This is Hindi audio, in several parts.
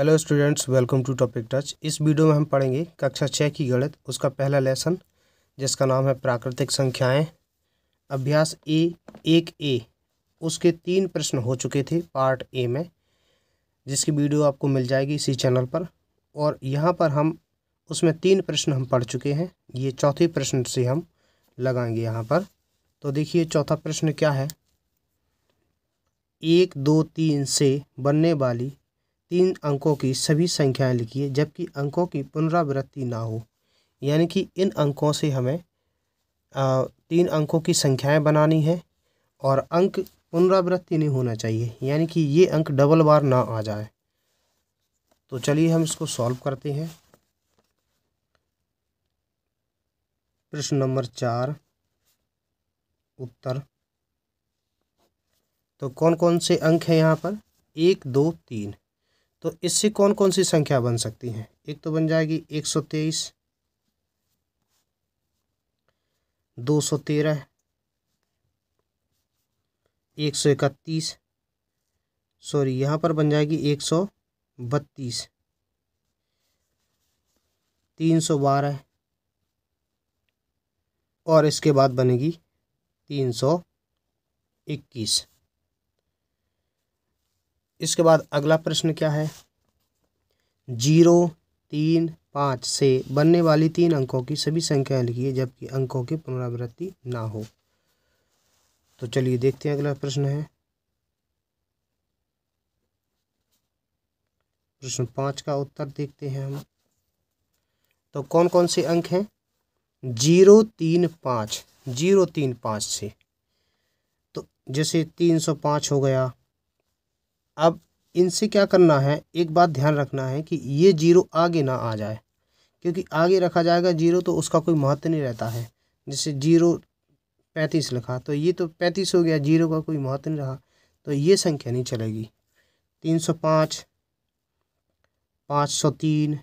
hello students welcome to topic touch इस वीडियो में हम पढ़ेंगे कक्षा छः की गणित उसका पहला लेसन जिसका नाम है प्राकृतिक संख्याएं अभ्यास ए एक ए उसके तीन प्रश्न हो चुके थे पार्ट ए में जिसकी वीडियो आपको मिल जाएगी इसी चैनल पर और यहाँ पर हम उसमें तीन प्रश्न हम पढ़ चुके हैं ये चौथे प्रश्न से हम लगाएंगे यहाँ पर तो देखिए चौथा प्रश्न क्या है एक दो तीन से बनने वाली तीन अंकों की सभी संख्याएं लिखिए जबकि अंकों की पुनरावृत्ति ना हो यानी कि इन अंकों से हमें आ, तीन अंकों की संख्याएं बनानी है और अंक पुनरावृत्ति नहीं होना चाहिए यानी कि ये अंक डबल बार ना आ जाए तो चलिए हम इसको सॉल्व करते हैं प्रश्न नंबर चार उत्तर तो कौन कौन से अंक हैं यहाँ पर एक दो तीन तो इससे कौन कौन सी संख्या बन सकती है एक तो बन जाएगी एक सौ तेईस दो सौ तेरह एक सौ इकतीस सॉरी यहाँ पर बन जाएगी एक सौ बत्तीस तीन सौ बारह और इसके बाद बनेगी तीन सौ इक्कीस इसके बाद अगला प्रश्न क्या है जीरो तीन पाँच से बनने वाली तीन अंकों की सभी संख्याएं लिखिए जबकि अंकों की पुनरावृत्ति ना हो तो चलिए देखते हैं अगला प्रश्न है प्रश्न पाँच का उत्तर देखते हैं हम तो कौन कौन से अंक हैं जीरो तीन पाँच जीरो तीन पाँच से तो जैसे तीन सौ पाँच हो गया अब इनसे क्या करना है एक बात ध्यान रखना है कि ये जीरो आगे ना आ जाए क्योंकि आगे रखा जाएगा जीरो तो उसका कोई महत्व नहीं रहता है जैसे जीरो पैंतीस लिखा तो ये तो पैंतीस हो गया जीरो का कोई महत्व नहीं रहा तो ये संख्या नहीं चलेगी तीन सौ पाँच पाँच सौ तीन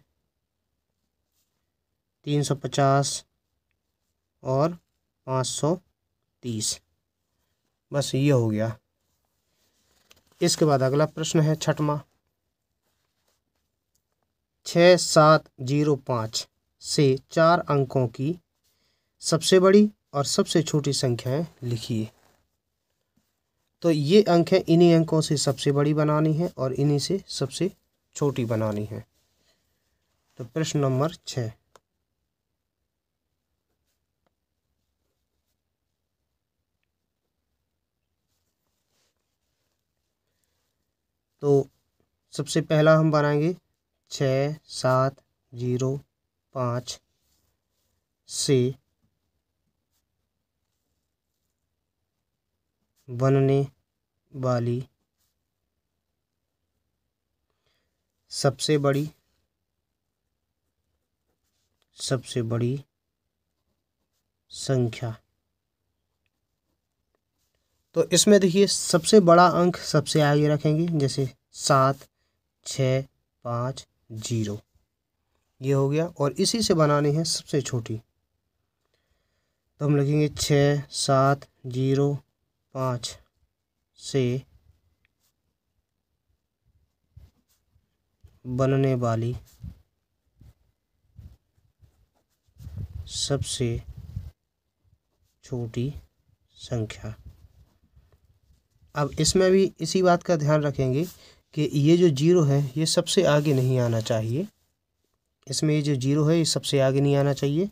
तीन सौ पचास और पाँच सौ तीस बस ये हो गया इसके बाद अगला प्रश्न है छठवा छ सात जीरो पाँच से चार अंकों की सबसे बड़ी और सबसे छोटी संख्याएं लिखिए तो ये अंक है इन्हीं अंकों से सबसे बड़ी बनानी है और इन्हीं से सबसे छोटी बनानी है तो प्रश्न नंबर छः तो सबसे पहला हम बनाएंगे छ सात जीरो पाँच से बनने वाली सबसे बड़ी सबसे बड़ी संख्या तो इसमें देखिए सबसे बड़ा अंक सबसे आगे रखेंगे जैसे सात छ पाँच जीरो ये हो गया और इसी से बनानी है सबसे छोटी तो हम लिखेंगे छ सात जीरो पाँच से बनने वाली सबसे छोटी संख्या अब इसमें भी इसी बात का ध्यान रखेंगे कि ये जो जीरो है ये सबसे आगे नहीं आना चाहिए इसमें ये जो जीरो है ये सबसे आगे नहीं आना चाहिए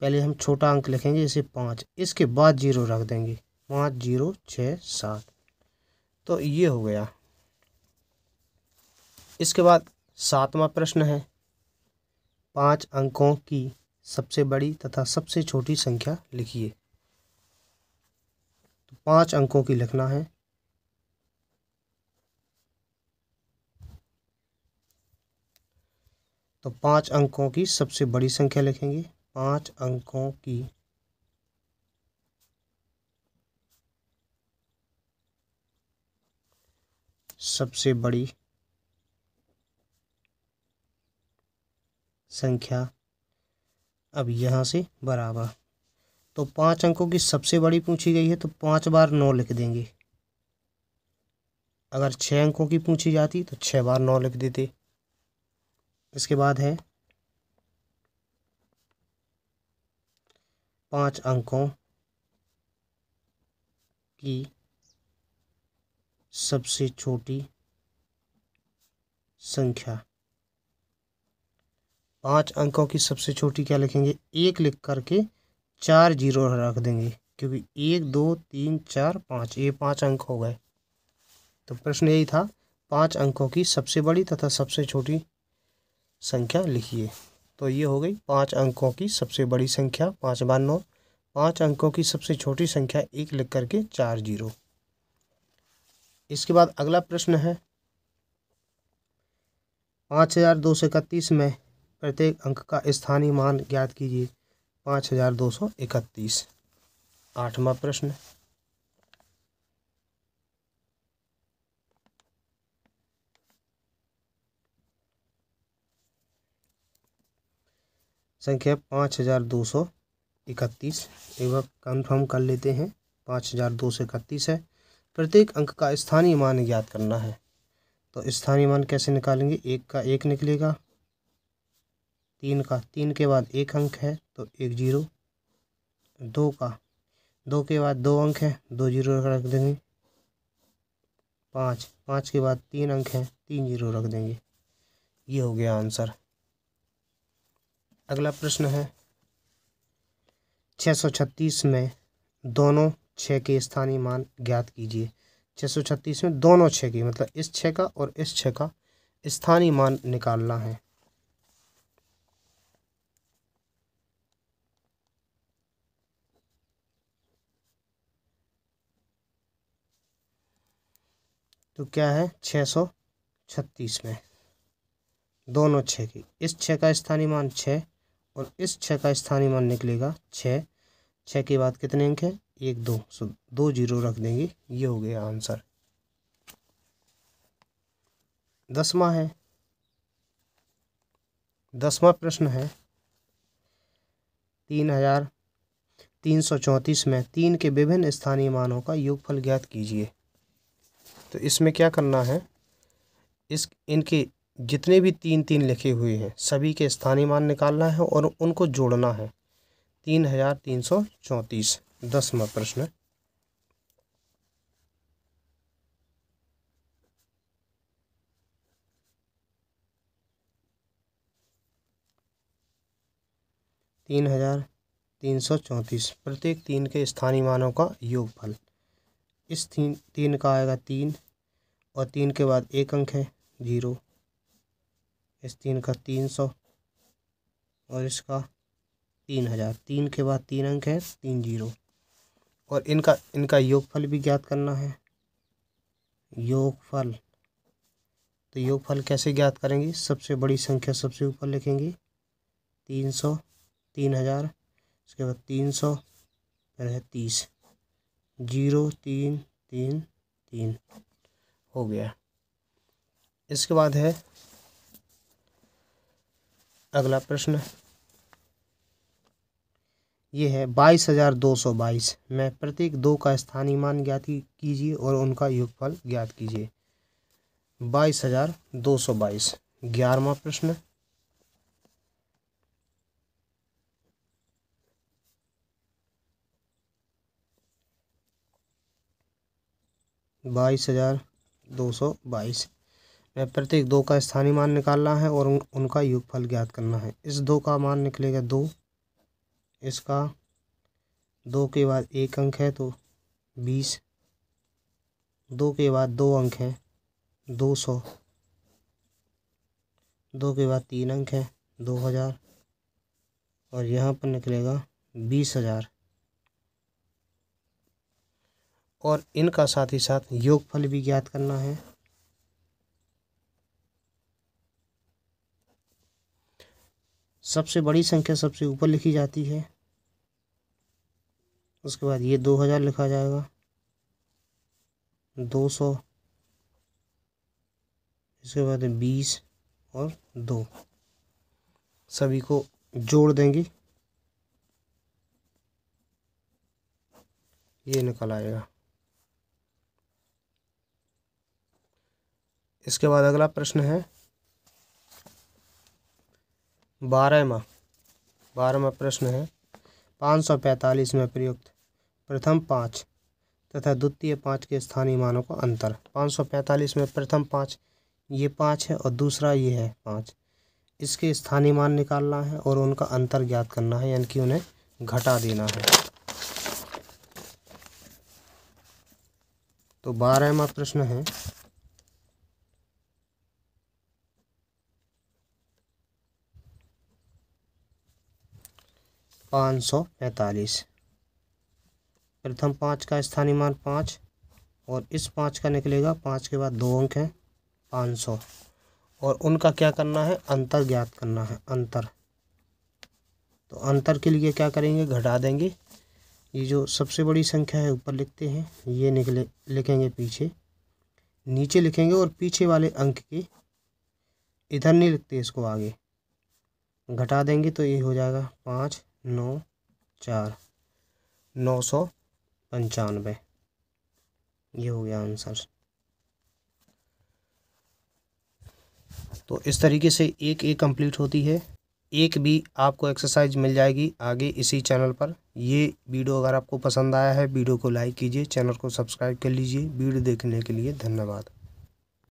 पहले हम छोटा अंक लिखेंगे जैसे पाँच इसके बाद जीरो रख देंगे पाँच जीरो छः सात तो ये हो गया इसके बाद सातवां प्रश्न है पांच अंकों की सबसे बड़ी तथा सबसे छोटी संख्या लिखिए तो पांच अंकों की लिखना है तो पांच अंकों की सबसे बड़ी संख्या लिखेंगे पांच अंकों की सबसे बड़ी संख्या अब यहां से बराबर तो पांच अंकों की सबसे बड़ी पूछी गई है तो पांच बार नौ लिख देंगे अगर छह अंकों की पूछी जाती तो छह बार नौ लिख देते इसके बाद है पांच अंकों की सबसे छोटी संख्या पांच अंकों की सबसे छोटी क्या लिखेंगे एक लिख करके चार जीरो रख देंगे क्योंकि एक दो तीन चार पाँच ये पांच अंक हो गए तो प्रश्न यही था पांच अंकों की सबसे बड़ी तथा सबसे छोटी संख्या लिखिए तो ये हो गई पाँच अंकों की सबसे बड़ी संख्या पाँच बार नौ पाँच अंकों की सबसे छोटी संख्या एक लिख करके चार जीरो इसके बाद अगला प्रश्न है पाँच हज़ार दो सौ इकतीस में प्रत्येक अंक का स्थानीय मान ज्ञात कीजिए पाँच हज़ार दो सौ इकतीस आठवां प्रश्न संख्या पाँच हज़ार दो सौ इकतीस एक बार कन्फर्म कर लेते हैं पाँच हज़ार दो सौ इकतीस है प्रत्येक अंक का स्थानीय मान ज्ञात करना है तो स्थानीय मान कैसे निकालेंगे एक का एक निकलेगा तीन का तीन के बाद एक अंक है तो एक जीरो दो का दो के बाद दो अंक है दो जीरो रख देंगे पाँच पाँच के बाद तीन अंक हैं तीन जीरो रख देंगे ये हो गया आंसर अगला प्रश्न है छः सौ छत्तीस में दोनों छः के स्थानीय मान ज्ञात कीजिए छः सौ छत्तीस में दोनों छः की मतलब इस छः का और इस छः का स्थानीय मान निकालना है तो क्या है छः सौ छत्तीस में दोनों छः की इस छः का स्थानीय मान छः और इस छः का स्थानीय मान निकलेगा छः छः के बाद कितने अंक हैं एक दो सो दो जीरो रख देंगे ये हो गया आंसर दसवा है दसवा प्रश्न है तीन हजार तीन सौ चौंतीस में तीन के विभिन्न स्थानीय मानों का योगफल ज्ञात कीजिए तो इसमें क्या करना है इस इनके जितने भी तीन तीन लिखे हुए हैं सभी के स्थानीय मान निकालना है और उनको जोड़ना है तीन हजार तीन सौ चौंतीस दसवा प्रश्न तीन हजार तीन सौ चौंतीस प्रत्येक तीन के स्थानीय मानों का योगफल इस तीन तीन का आएगा तीन और तीन के बाद एक अंक है जीरो इस तीन का तीन सौ और इसका तीन हज़ार तीन के बाद तीन अंक है तीन जीरो और इनका इनका योगफल भी ज्ञात करना है योगफल तो योगफल कैसे ज्ञात करेंगे सबसे बड़ी संख्या सबसे ऊपर लिखेंगे तीन सौ तीन हज़ार उसके बाद तीन सौ फिर है तीस जीरो तीन तीन तीन हो गया इसके बाद है अगला प्रश्न ये है बाईस हजार दो सौ बाईस में प्रत्येक दो का स्थानीय मान ज्ञात कीजिए और उनका युगफल ज्ञात कीजिए बाईस हजार दो सौ बाईस ग्यारहवा प्रश्न बाईस हजार दो सौ बाईस वह प्रत्येक दो का स्थानीय मान निकालना है और उन, उनका योगफल ज्ञात करना है इस दो का मान निकलेगा दो इसका दो के बाद एक अंक है तो बीस दो के बाद दो अंक है दो सौ दो के बाद तीन अंक है दो हज़ार और यहाँ पर निकलेगा बीस हज़ार और इनका साथ ही साथ योगफल भी ज्ञात करना है सबसे बड़ी संख्या सबसे ऊपर लिखी जाती है उसके बाद ये दो हज़ार लिखा जाएगा दो सौ इसके बाद बीस और दो सभी को जोड़ देंगे ये निकल आएगा इसके बाद अगला प्रश्न है बारहवा बारहवा प्रश्न है पाँच सौ पैंतालीस में प्रयुक्त प्रथम पाँच तथा द्वितीय पाँच के स्थानीय मानों का अंतर पाँच सौ पैंतालीस में प्रथम पाँच ये पाँच है और दूसरा ये है पाँच इसके स्थानीय मान निकालना है और उनका अंतर ज्ञात करना है यानी कि उन्हें घटा देना है तो बारहवा प्रश्न है पाँच सौ पैंतालीस प्रथम पाँच का स्थानीय मान पाँच और इस पाँच का निकलेगा पाँच के बाद दो अंक हैं पाँच सौ और उनका क्या करना है अंतर ज्ञात करना है अंतर तो अंतर के लिए क्या करेंगे घटा देंगे ये जो सबसे बड़ी संख्या है ऊपर लिखते हैं ये निकले लिखेंगे पीछे नीचे लिखेंगे और पीछे वाले अंक के इधर नहीं लिखते इसको आगे घटा देंगे तो ये हो जाएगा पाँच नौ चार नौ सौ पंचानवे ये हो गया आंसर तो इस तरीके से एक एक कंप्लीट होती है एक भी आपको एक्सरसाइज मिल जाएगी आगे इसी चैनल पर ये वीडियो अगर आपको पसंद आया है वीडियो को लाइक कीजिए चैनल को सब्सक्राइब कर लीजिए वीडियो देखने के लिए धन्यवाद